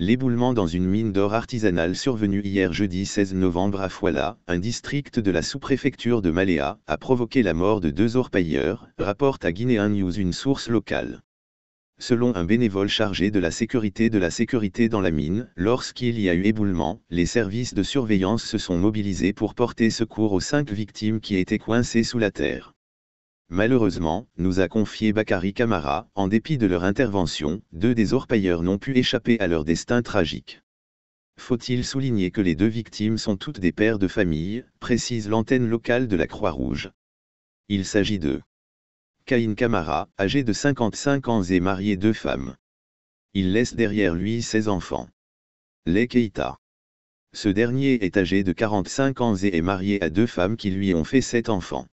L'éboulement dans une mine d'or artisanale survenue hier jeudi 16 novembre à Fouala, un district de la sous-préfecture de Maléa, a provoqué la mort de deux orpailleurs, rapporte à Guinéen News une source locale. Selon un bénévole chargé de la sécurité de la sécurité dans la mine, lorsqu'il y a eu éboulement, les services de surveillance se sont mobilisés pour porter secours aux cinq victimes qui étaient coincées sous la terre malheureusement, nous a confié Bakari Kamara, en dépit de leur intervention, deux des orpailleurs n'ont pu échapper à leur destin tragique. Faut-il souligner que les deux victimes sont toutes des pères de famille, précise l'antenne locale de la Croix-Rouge. Il s'agit de Kaïn Kamara, âgé de 55 ans et marié deux femmes. Il laisse derrière lui 16 enfants. Les Keïta. Ce dernier est âgé de 45 ans et est marié à deux femmes qui lui ont fait sept enfants.